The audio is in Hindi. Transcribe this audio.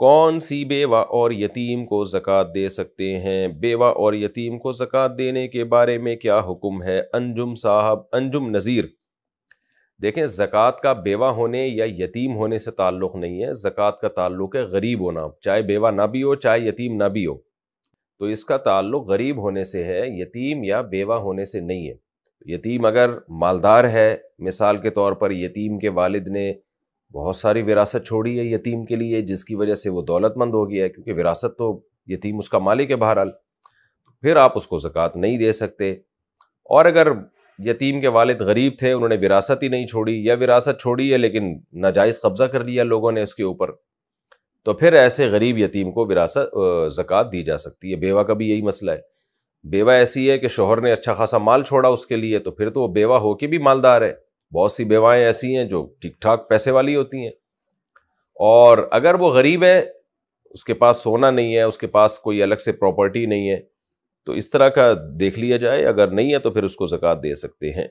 कौन सी बेवा और यतीम को ज़क़़त दे सकते हैं बेवा और यतीम को ज़क़़त देने के बारे में क्या हुक्म है अंजुम साहब अंजुम नज़ीर देखें ज़क़़त का बेवा होने या यतीम होने से ताल्लुक़ नहीं है ज़क़़त का ताल्लुक़ है गरीब होना चाहे बेवा ना भी हो चाहे यतीम ना भी हो तो इसका ताल्लुक़ गरीब होने से है यतीम या बेवा होने से नहीं है यतीम अगर मालदार है मिसाल के तौर पर यतीम के वालिद ने बहुत सारी विरासत छोड़ी है यतीम के लिए जिसकी वजह से वो दौलतमंद हो गया है क्योंकि विरासत तो यतीम उसका मालिक है बहरहाल फिर आप उसको ज़क़़त नहीं दे सकते और अगर यतीम के वालिद गरीब थे उन्होंने विरासत ही नहीं छोड़ी या विरासत छोड़ी है लेकिन नाजायज़ कब्ज़ा कर लिया लोगों ने उसके ऊपर तो फिर ऐसे गरीब यतीम को विरासत ज़क़़त दी जा सकती है बेवा का भी यही मसला है बेवा ऐसी है कि शोहर ने अच्छा खासा माल छोड़ा उसके लिए तो फिर तो वो बेवा होके भी मालदार है बहुत सी बेवाएँ ऐसी हैं जो ठीक ठाक पैसे वाली होती हैं और अगर वो गरीब है उसके पास सोना नहीं है उसके पास कोई अलग से प्रॉपर्टी नहीं है तो इस तरह का देख लिया जाए अगर नहीं है तो फिर उसको जक़ात दे सकते हैं